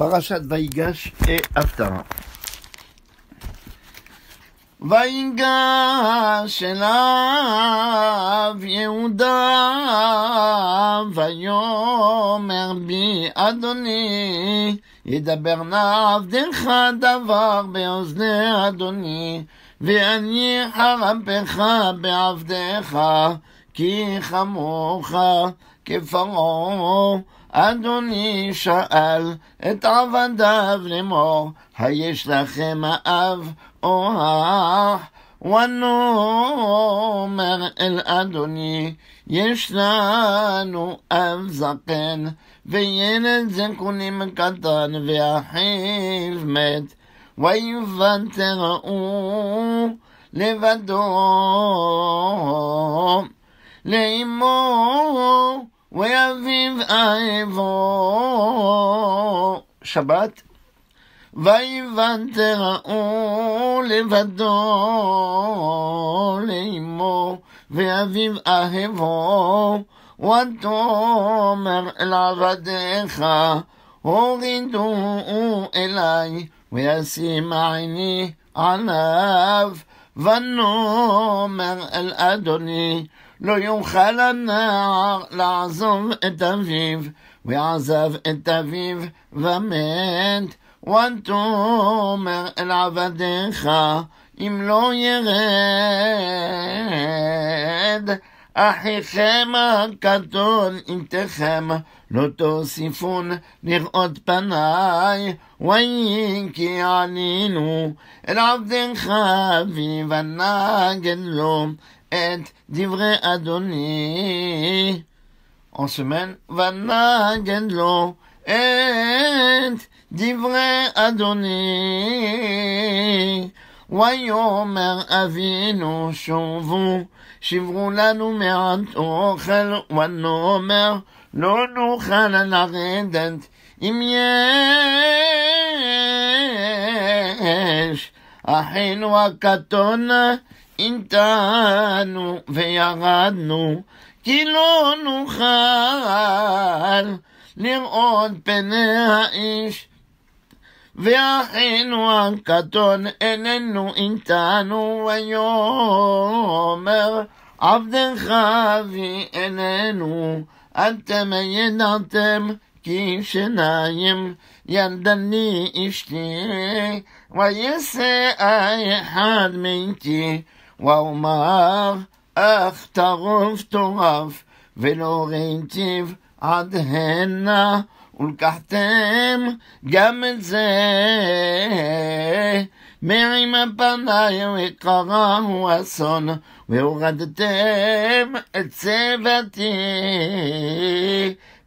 פרשת ויגש הפטרה. ויגש אליו יהודה ויאמר בי אדוני ידבר נא עבדך דבר באוזני אדוני ואני חרפך בעבדך כי חמוך כפרעה אדוני שאל את עבדיו לאמור, היש לכם האב או האח? וענו אומר אל אדוני, יש לנו אב זקן, וילד זקונים קטן, ואחיו מת, ויוותרו לבדו לאמו ויביב אהבו. שבת. ויבן תראו לבדו לאמו, ואביו אהבו, ותאמר אל עבדיך, הורידו אלי וישים עיני עליו, ונאמר אל אדוני, לא יוכל הנער לעזוב את אביו, ועזב את אביו ומת. ואת אומר אל עבדיך, אם לא ירד, אחיכם הקטון איתכם, לא תוסיפון לראות פניי, ויהי כי ענינו אל עבדיך אביו הנגן לו, Et, di vrai à donner. En semaine, vanna, gendlô. Et, di vrai à donner. Waïomère, avin, ou, chouvou. Chivrou, la noumère, t'o, chèl, wan, noumère, l'o, doukha, la, la, redent. Imiège, ahin, ou, akaton, איתנו וירדנו, כי לא נוכל לראות פני האיש. ואחינו הקטון איננו איתנו ויאמר עבדך אבי איננו אתם ידעתם כי שניים ילדני אשתי ויסע אחד מאיתי ואומר אך טרוף טורף ולא ריטיב עד הנה ולקחתם גם את זה מעם הפניי וקראו אסון והורדתם את צבתי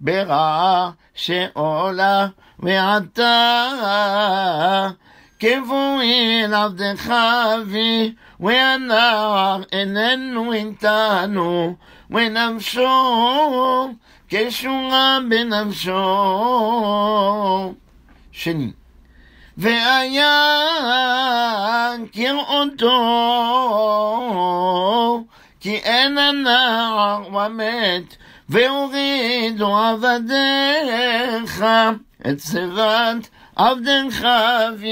ברע שעולה ועתה כבואי אל עבדך אבי when thou and then wintano, when I'm sure, כשורה בנפשו. שני. והיה כראותו, כי אין הנער ומת, והורידו עבדיך את שירת עבדן חווינו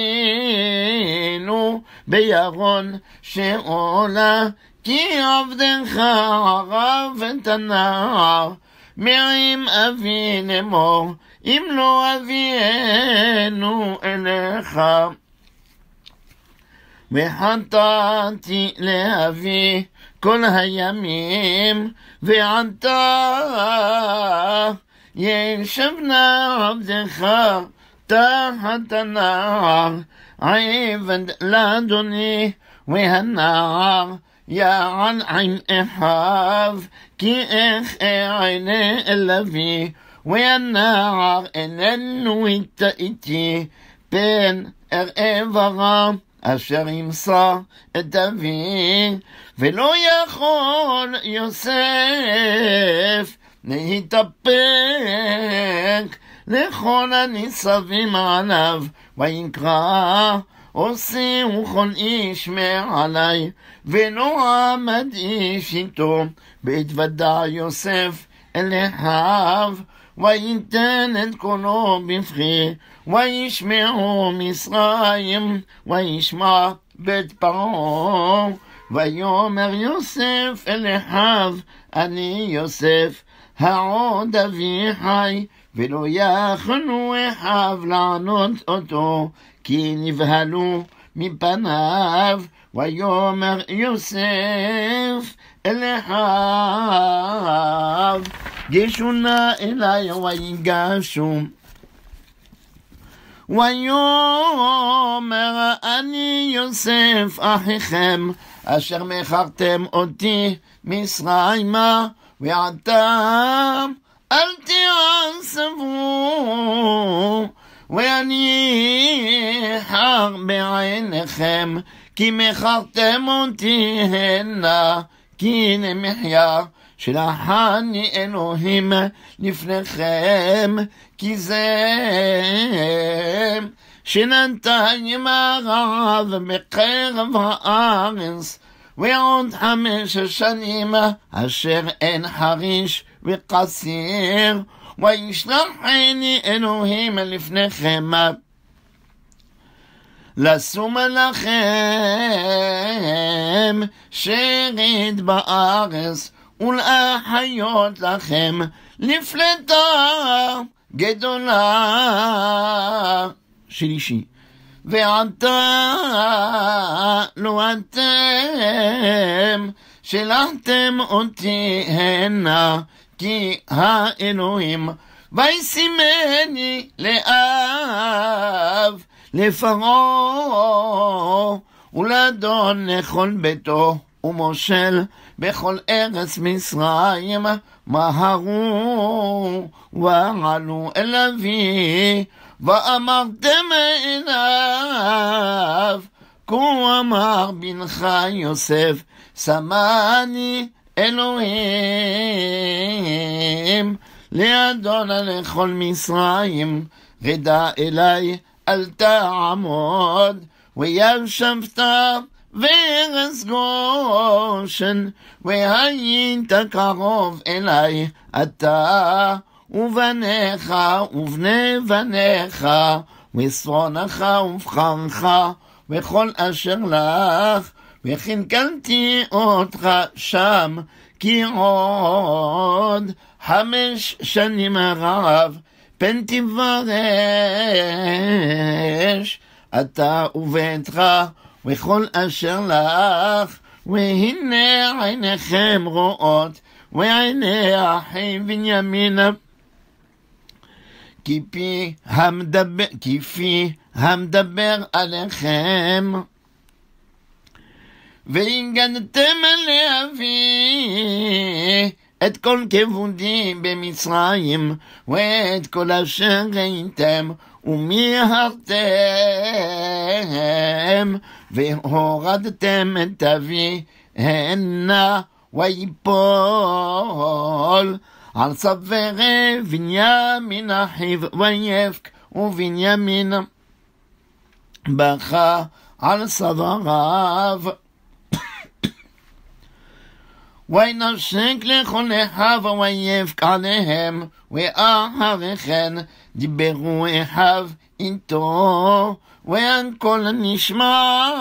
בירון שעולה, כי עבדך ערב את הנער, מרים אבי לאמור, אם לא אביאנו אליך. וחטאתי לאבי כל הימים, ועתה ישב נא עבדך תחת הנער, עבד לאדוני, והנער יען עם אחיו, כי איך אענה אל אבי, והנער איננו איתי, פן אראה ורם. אשר ימסר את אבי, ולא יכול יוסף להתאפק לכל נכון, הניצבים עליו, ויקרא הוסיעו כל איש מעלי, ולא עמד איש איתו, בהתוודע יוסף אל אחיו, וייתן את קולו בבכי, וישמעו מצרים, וישמע בית פרעה. ויאמר יוסף אל אחיו, אני יוסף, העוד אבי חי, ולא יכנו אחיו לענות אותו, כי נבהלו מפניו, ויאמר יוסף אל אחיו, גישו נא אלי ויגשו. ויאמר אני יוסף אחיכם, אשר מכרתם אותי מצרימה. ويعتام التي عصفوه وينيحق بعينكم كي مخطم تيهن كي نمحيا شلحاني إلهيم لفنخم كي زيم شننتهي مغاض بقرب آغنس ועוד חמש השנים אשר אין חריש וקציר וישלחני אלוהים לפניכם לשום לכם שרית בארץ ולאחיות לכם לפלטה גדולה שלישי ועתנו אתם, שלחתם אותי הנה, כי האלוהים, וישימני לאב, לפרעה, ולאדון לכל ביתו. ומושל בכל ארץ מצרים, מהרו ועלו אל אבי ואמרתם עיניו, כה אמר בנך יוסף, שמני אלוהים, לאדון לכל מצרים, רדע אלי, אל תעמוד, וישבת וארץ גושן, והיית קרוב אליי, אתה ובניך ובני בניך, ושרונך ובחרך, וכל אשר לך, וחינקנתי אותך שם, כי עוד חמש שנים רב, פן תברש, אתה וביתך, וכל אשר לך, והנה עיניכם רואות, ועיני אחי בנימין כי פי המדבר, כי המדבר עליכם. והגנתם להביא את כל כבודי במצרים, ואת כל אשר ראיתם, ומיהרתם, והורדתם את אבי הנה, ויפול. על צווארי בנימין אחיו ויבק ובנימין בכה על צוואריו. וינשק לכל אחיו ויבק עליהם ואחרי כן דיברו אחיו איתו ואין כל נשמע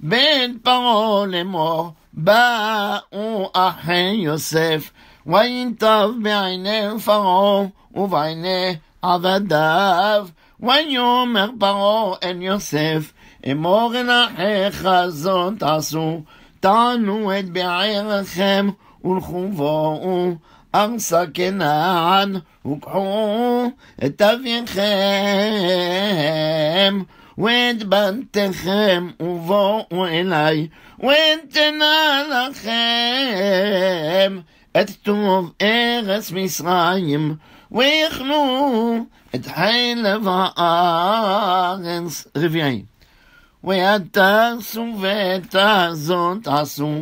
בין פרעה לאמור באו אחי יוסף וינטב בעיני פרעה ובעיני עבדיו. ויאמר פרעה אל יוסף, אמור אל אחיך זאת תעשו, תענו את בעירכם ולכו בואו. ארסה כנען, וקחו את אביכם ואת בנתכם ובואו אליי, ותנה לכם את טוב ארץ מצרים, ויחנו את חלב הארץ. רביעי. ותעשו ותעזון עשו,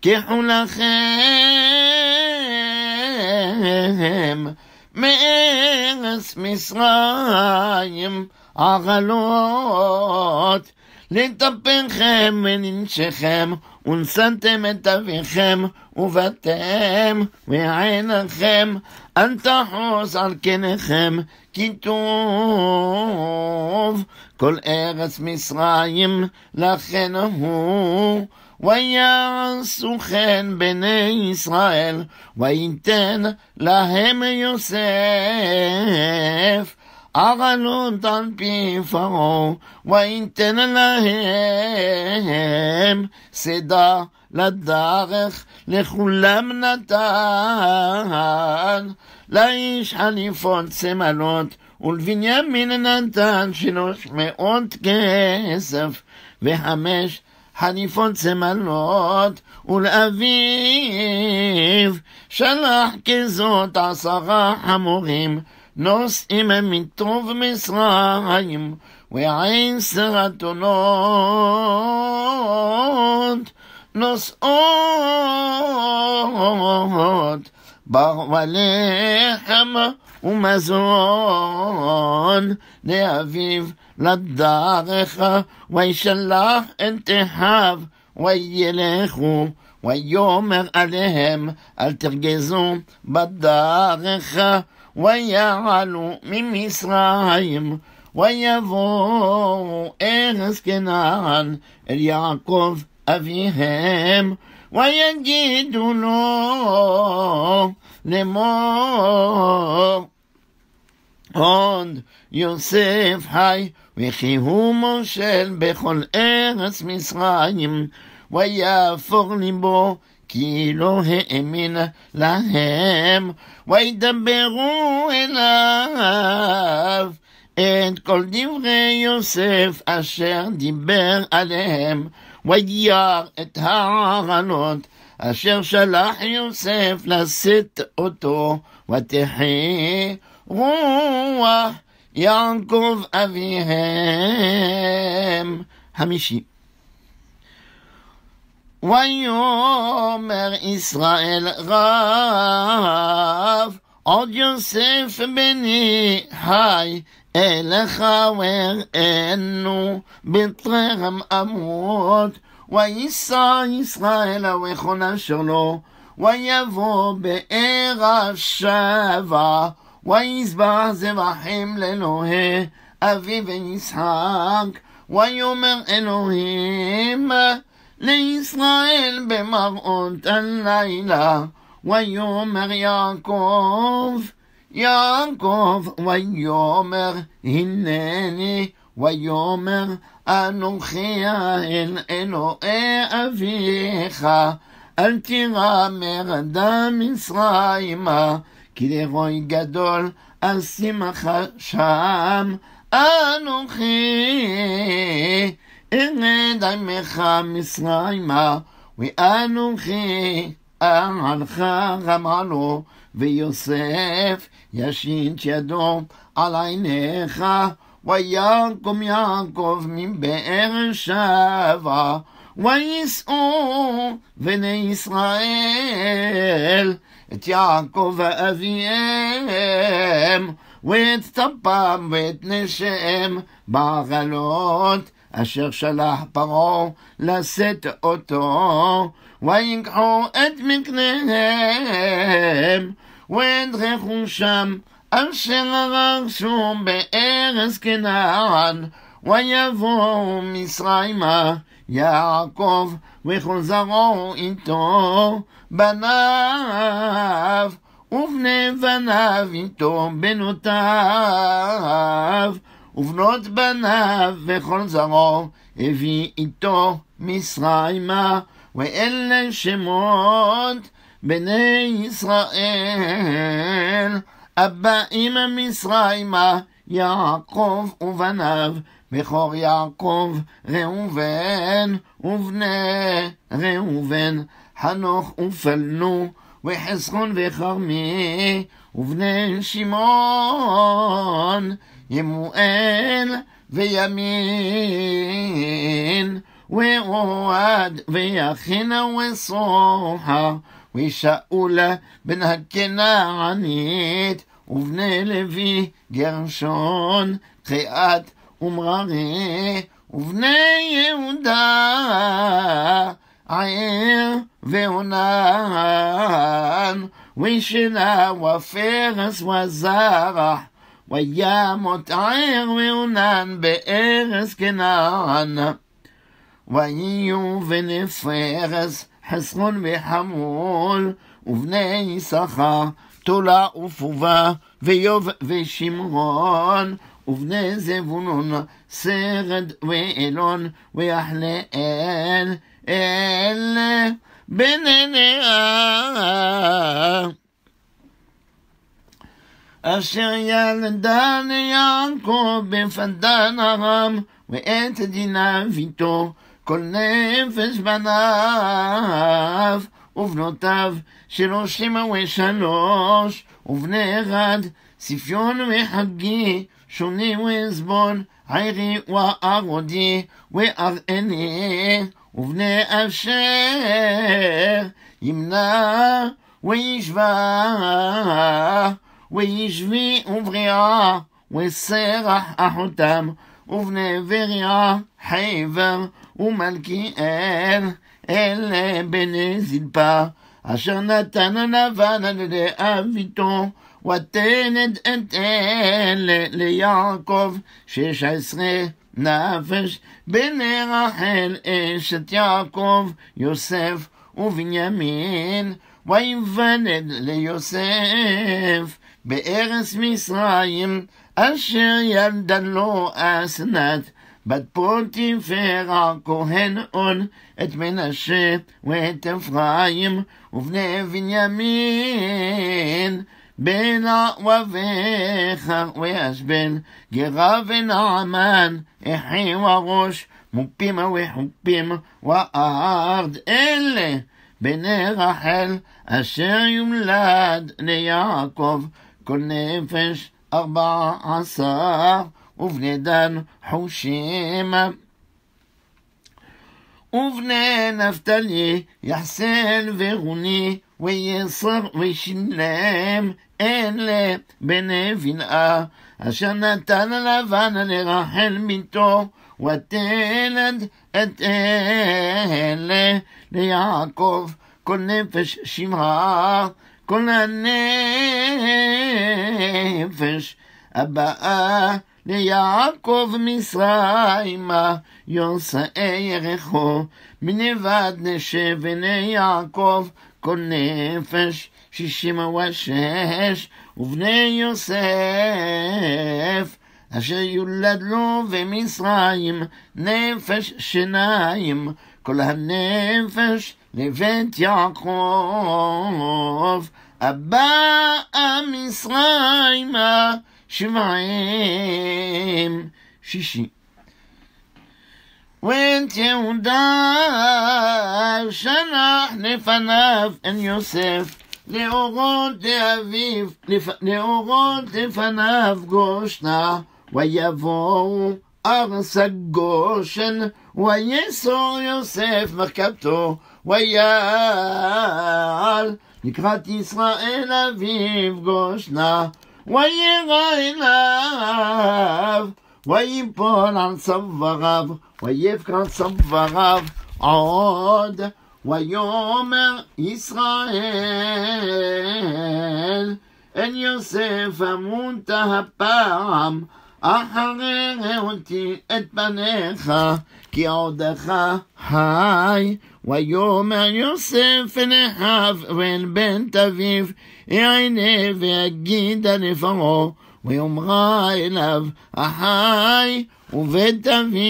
קחו לכם מארץ מצרים עגלות, לטפלכם וננשכם ונשאתם את אביכם ובתיהם ועיניכם, אל תחוס על קניכם, כי טוב כל ארץ מצרים לכן הוא. ויעשו כן בני ישראל, וייתן להם יוסף. ערלות דן פי פרעה, וייתן להם סדה לדרך, לכולם נתן, לאיש חליפות צמלות, ולבנימין נתן שלוש מאות כסף, וחמש חליפות צמלות, ולאביו שלח כזאת עשרה חמורים. נוסעים מטוב מצרים ועשר אתונות נוסעות בלחם ומזון לאביו לדרך וישלח את אחיו וילכו ויאמר עליהם אל תרגזו בדרך ويعلو من مصرعيم ويبوء إرث كنعان اليعقوب أبيهم ويجد له לאמור. עוד יוסף חי, וכי הוא מושל בכל ארץ מצרים, ויהפוך ליבו כי לא האמין להם, וידברו אליו את כל דברי יוסף אשר דיבר עליהם, וירא את הערנות אשר שלח יוסף לשאת אותו, ותחי רוח יעקב אביהם. חמישי ויאמר ישראל רב, עוד יוסף בני היי, אלך ואראנו בטרם אמות, ויישא ישראל וכל אשר לו, ויבוא באר שבע, ויזבח זבחים לאלוהי אביו ויצחק, ויאמר אלוהים לישראל במראות הלילה, ויאמר יעקב, יעקב, ויאמר הנני, ויאמר אנוכי האל אלוהי אביך, אל תירא מרדה מצרימה, כי לרוי גדול אשימך שם, אנוכי ארד עמך מצרימה, ואנוכי אמרך רמלו, ויוסף ישית ידו על עיניך, ויקום יעקב מבאר שבע, ויסעו בני ישראל את יעקב ואביהם, ואת טפם ואת נשיהם בעגלות. אשר שלח פרעה לשאת אותו, ויקחו את מקניהם, ואת רכושם, אשר הרגשו בארץ כנען, ויבואו מצרימה יעקב, וחוזרו איתו, בניו, ובני בניו איתו, בנותיו. ובנות בניו וכל זרעו הביא איתו מצרימה, ואלה שמות בני ישראל, הבאים מצרימה, יעקב ובניו, בכור יעקב ראובן, ובני ראובן, חנוך ופלנו, וחסכון וכרמי, ובני שמעון. يموئيل וימין, ואוהד ויחינה וסוחה, ושאולה בן הכנענית, ובני לוי גרשון, חיאת ומררי, ובני יהודה עיר ואונן, ושנה ופרס וזרח. וימות עיר ועונן בארץ כנען ויהיו בני פרס חסרון וחמול ובני יששכר תולה ופובה ואיוב ושמרון ובני זבולון סרד ואלון ויחלאל אל בני נאה אשר ילדן ליעקב בפדן ארם, ואת דיניו איתו, כל נפש בניו, ובנותיו שלושים ושלוש, ובני אחד, ספיון וחגי, שוני ועזבון, עירי וערודי, וארעני, ובני אשר, ימנע וישבע. Oui, je vis, ouvrir, vrira. Oui, a ahotam. ou venez verra. Heaven, ou qui elle. Elle est pas. van, invitons. Watened, et Yakov les Navesh chez Chasseré. Nafesh, Benerahel, Yosef, Uvinyamin, Waivaned, Le Yosef, בארץ מצרים, אשר ידה לא אסנת, בת פוטיפר הכהן און, את מנשה ואת אפרים, ובני בנימין. بلا وفيخا ويشبن جغافن عمان احي وغش مبيما وحبيما وأرض إلي بني رحل أشير يملاد ليعقوب כל נפש ארבע עשר, ובני דן חושים. ובני נפתלי יחסן ורוני ויסר ושילם אלה בני בנאה אשר נתן לבן לרחל מיתו ותלד את אלה ליעקב כל נפש שמרה כל הנפש הבאה ליעקב מצרימה, יוסעי ירחו, מנבד נשב בני יעקב, כל נפש שישים ושש, ובני יוסף, אשר יולד לו במצרים, נפש שיניים. Cola Nefesh le vingtième Krov, Abba Amisraim Shemaim Shishi, vingt et un da Shana Nefanav et Yosef le Orde Aviv le Orde Nefanav Goshna voyavon Arsak Goshen, Wayesor Yosef Markapto, Wayal, Nikrat Israel Aviv Goshna, Wayera Elav, Wayipon Ansam Varav, Wayev Kansam Varav, Aod, Wayomer Israel, En Yosef Amunta Hapam, אחרי ראותי את בניך, כי עודך חי. ויאמר יוסף אל אחיו ואל בן תביו, יענה ויגיד על עברו, ויאמרה אליו, אחי ובית אבי,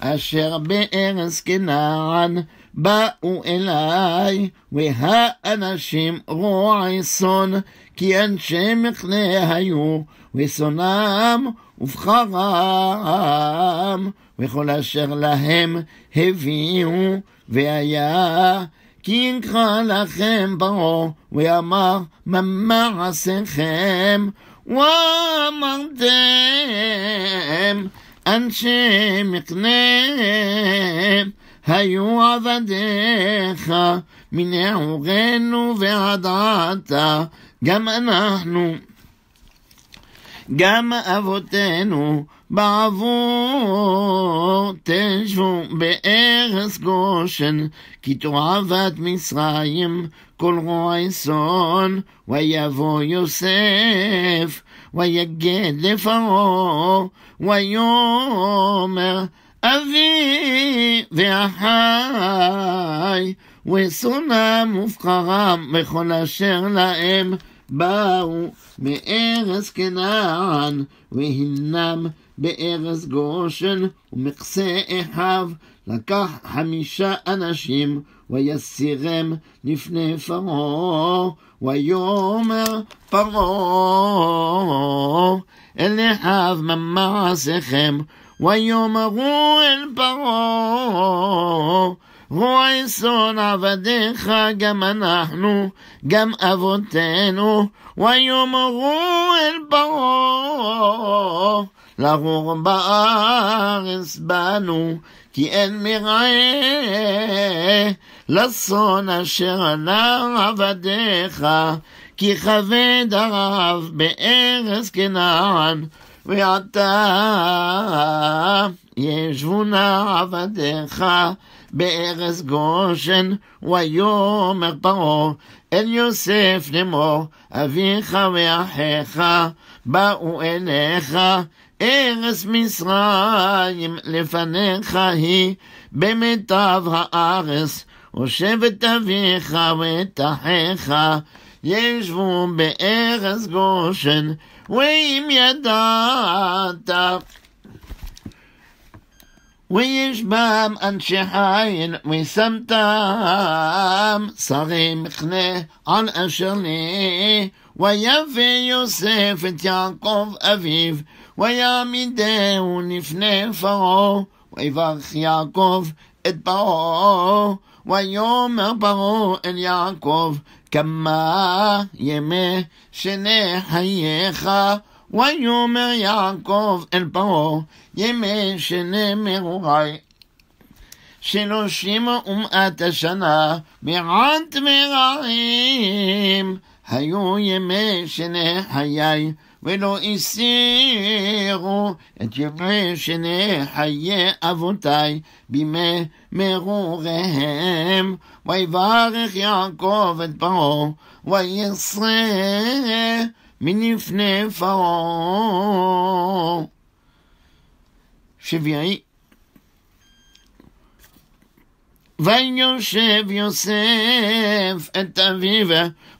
אשר בארץ כנען, באו אליי, והאנשים רועי צאן, כי אנשי מחנה היו, ושונאם ובחרם, וכל אשר להם הביאו, והיה כי יקרא לכם פרעה, ואמר מה מעשיכם, ואמרתם אנשי מקנה היו עבדיך מנעורנו ועד עתה גם אנחנו, גם אבותינו, בעבור תשבו בארץ גושן, כי תועבת מצרים כל רועי צאן, ויבוא יוסף, ויגד לפרעה, ויאמר אבי ואחי, ושונם ובחרם בכל אשר להם באו מארץ כנען, והינם בארץ גושן, ומכסה אחיו לקח חמישה אנשים, ויסירם לפני פרעה, ויאמר פרעה אל אחיו ממעשיכם, ויאמרו אל פרעה רוע אסון עבדיך גם אנחנו, גם אבותינו, ויאמרו אל פרעה, לרור בארץ בנו, כי אין מרעה לשון אשר ענה עבדיך, כי כבד הרב בארץ כנען, ועתה ישבו נא עבדיך בארז גושן, ויאמר פרעה אל יוסף לאמור, אביך ואחיך באו אליך, ארץ מצרים לפניך היא, במיטב הארץ, ושבט אביך ואת אחיך, ישבו בארץ גושן, ואם ידעת ويشبام أنشي حين ويسمتام صغي مخني عن أشرني ويفي يوسف يعقوب أبيف ويعمده ونفني فرو ويفرخ يعقوب את ويوم برو إن אל كما يمي شني שני ויאמר יעקב אל פרעה, ימי שנאמרו חי. שלושים ומאת השנה, מעט מרעים, היו ימי שני חיי, ולא הסירו את ימי שני חיי אבותי בימי מרוריהם. ויברך יעקב את פרעה, וישרה מלפני פרעה. שביעי. ויושב יוסף את אביו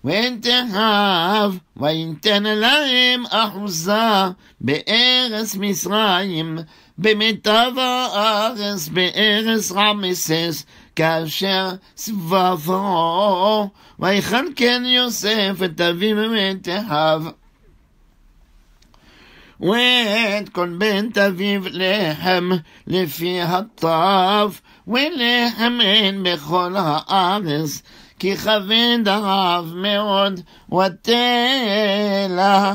ואת אחיו, וייתן להם אחוזה בארץ מצרים. במיטב הארץ, בארץ רמסס, כאשר סבבו פרעה, כן יוסף את אביו ואת אהב ואת כל בית אביו לחם לפי הטף, ולחם אין בכל הארץ, כי כבד הרב מאוד, ותלה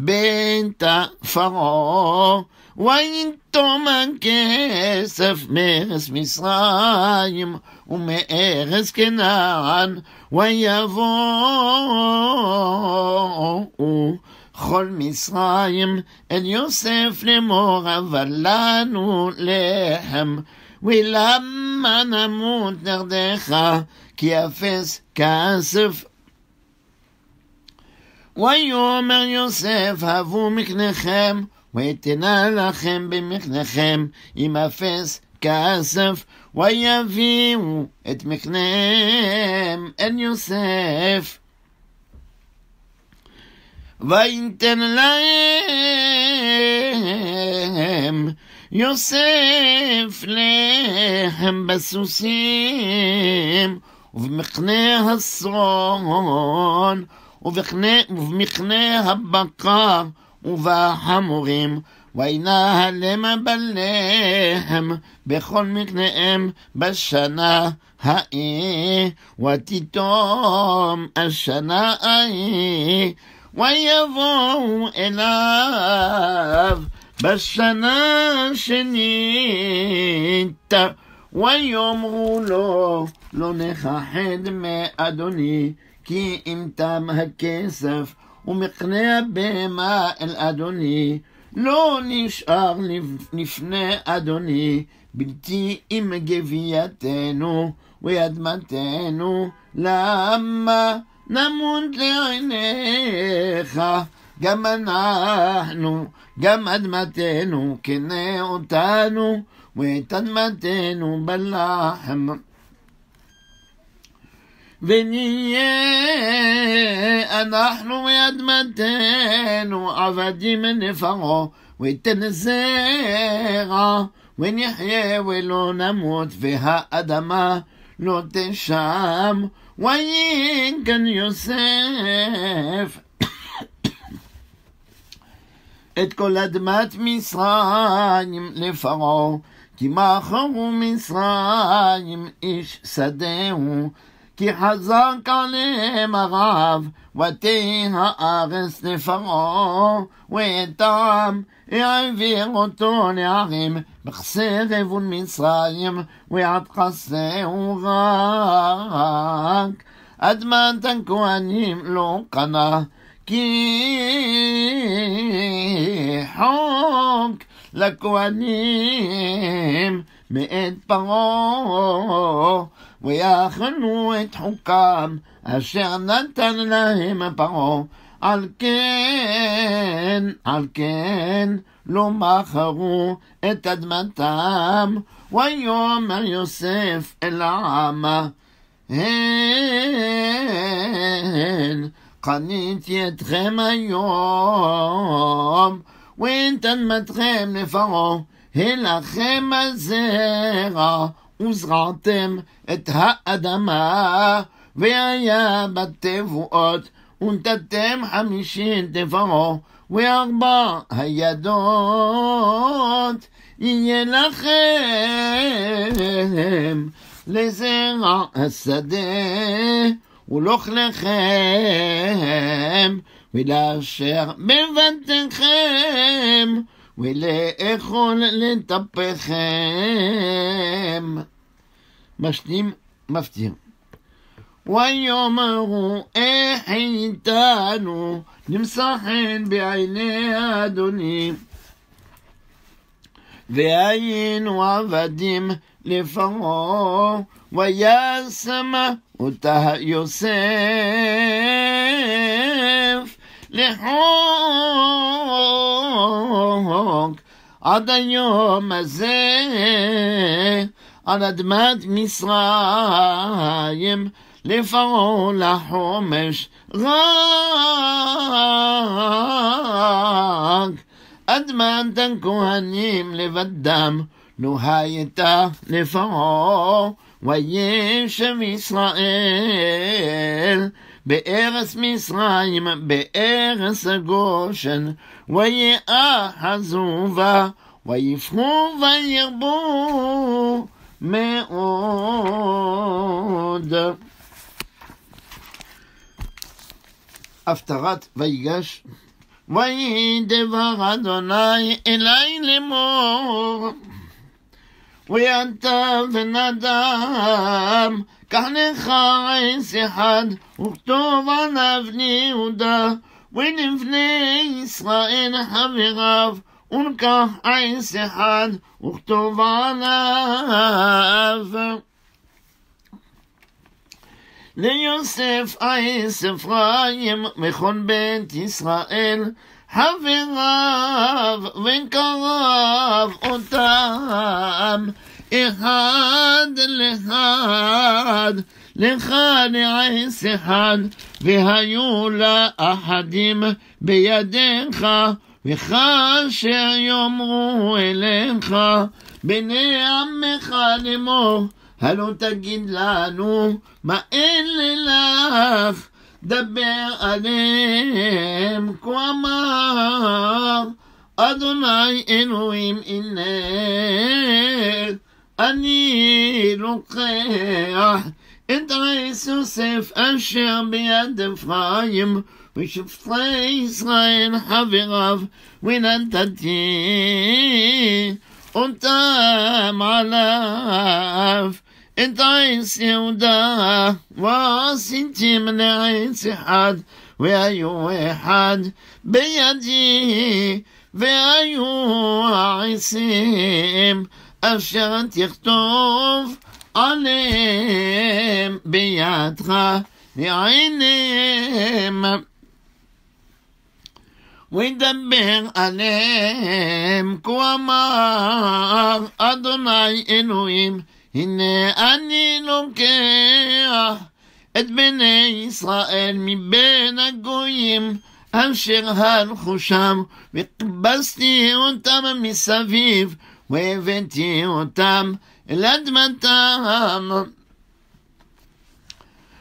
בית פרעה, ואין תומן כסף מארץ מצרים ומארץ כנען, ויבואו כל מצרים אל יוסף לאמור, אבל לנו לחם, ולמה נמות נרדך, כי אפס כסף ויאמר יוסף, הבו מקניכם, ואתנה לכם במקניכם, עם אפס כסף, ויביאו את מקניהם אל יוסף. וייתן להם יוסף לחם בסוסים ובמכנה הסרון ובמכנה הבקר ובחמורים, וינהלם בלם בכל מקניהם בשנה ההיא, ותתום השנה ההיא, ויבואו אליו בשנה השנית, ויאמרו לו, לא נכחד מאדוני. כי אם תם הכסף ומכנה הבהמה אל אדוני, לא נשאר לפני אדוני, בלתי עם גבייתנו ואדמתנו, למה נמות לעיניך? גם אנחנו, גם אדמתנו, כנה אותנו, ואת אדמתנו בלחם. ונהיה אנחנו מאדמתנו עבדים נפרעו, ויתן זרע, ונחיה ולא נמות, והאדמה לא תשם, כאן יוסף. את כל אדמת מצרים לפרעה, כי מאחרו מצרים איש שדהו. כי חזק עליהם הרב, ותהרס לפרעה, ואיתם העביר אותו נערים, בחסרב ולמצרים, ועד חסהו רק. אדמת הכהנים לא קנה, כי חוק לכהנים מאת פרעה. ויחנו את חוקם, אשר נתן להם פרעה. על כן, על כן, לא מכרו את אדמתם, ויאמר יוסף אל העמה, הן, קניתי אתכם היום, ואת אדמתכם לפרעה, הלכם הזרע. וזרעתם את האדמה, והיה בתבואות, ונתתם חמישים תפרו, וארבע הידות יהיה לכם לזרע השדה ולוך לכם, ולאשר בבתיכם ולאכול לטפכם. משלים מפטיר. ויאמרו איך איתנו נמצא חן בעיני אדוני. והיינו עבדים לפרעה, וישמה אותה יוסף. لحوق عد اليوم הזה على אדמת מצרים לפרעה לחומש רק אדמת הכהנים לבדם נו הייתה לפרעה וישב ישראל בארץ מצרים, בארץ הגושן, ויאחזו בה, ויפחו וירבו מאוד. הפטרת ויגש ויהי דבר אדוני אלי לאמור וידע ונדם كان خايس حد وكتوب على بني وين ولبني إسرائيل حبيغاف ونكح عيس حد وكتوب على ליוסף עייס אפרים מכון בית ישראל, חבריו וקרב אותם אחד לאחד, לך נעש אחד, והיו לה אחדים בידיך, וכאשר יאמרו אליך, בני עמך לאמור, הלא תגיד לנו מה אלה לך, דבר עליהם, כה אמר אדוני אלוהים אינך. אני לוקח את רייס יוסף אשר ביד אפרים ושופטי ישראל חבריו ונתתי אותם עליו את רייס יהודה ועשיתי מלעץ אחד והיו אחד בידי והיו העשים אשר תכתוב עליהם בידך ועיניהם. וידבר עליהם, כה אמר אדוני אלוהים, הנה אני לוקח את בני ישראל מבין הגויים אשר הלכו שם, וכיבסתי אותם מסביב, והבאתי אותם אל אדמתם,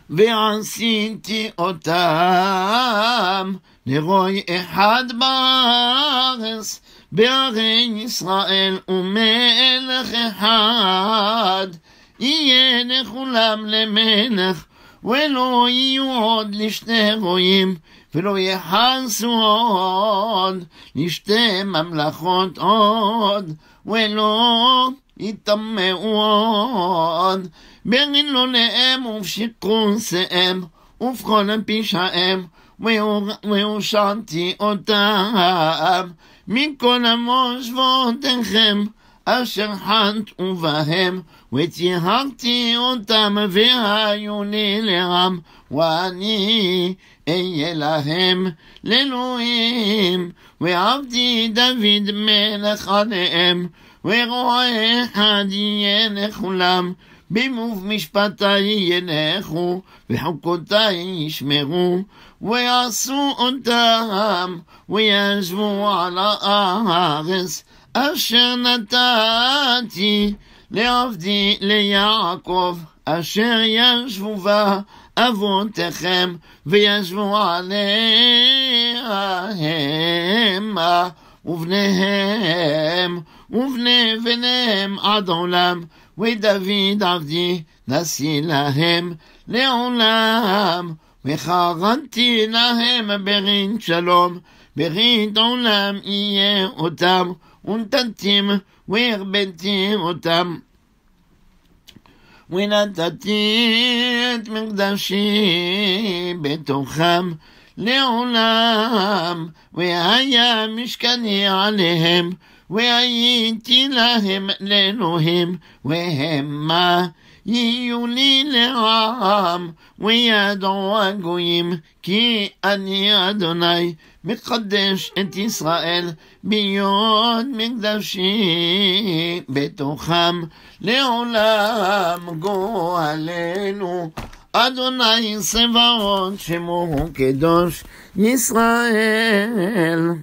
ועשיתי אותם לרוי אחד בארץ, בערי ישראל ומלך אחד, יהיה לכולם למלך. ולא יהיו עוד לשתי רועים, ולא יחסו עוד לשתי ממלכות עוד, ולא יטמאו עוד, ברילוניהם ובשיקרוסיהם, ובכל פשעיהם, והושעתי אותם מכל המושבותיכם, אשר חטאו בהם. וצירפתי אותם והיו לי לעם, ואני אהיה להם לאלוהים, ועבדי דוד מלך עליהם, ורועה אחד יהיה לכולם, במוב משפטי ילכו, וחוקותי ישמרו, ויעשו אותם, וישבו על הארץ, אשר נתתי. Le avdi, le yaakov, à chérien, je uvnehem, « va, à votre David, avdi, nasi leolam, léon, l'âme, oui, berin, shalom, « berin, dans l'âme, otam, un והחבאתים אותם. ונתתי את מקדשי בתוכם לעולם, והיה משכני עליהם, והייתי להם לאלוהים, והמה יהיו לי לעם, וידעו הגויים, כי אני אדוני, מקדש את ישראל ביוד מקדשי, בתוכם לעולם גואלנו. אדוני צבאות שמו קדוש ישראל.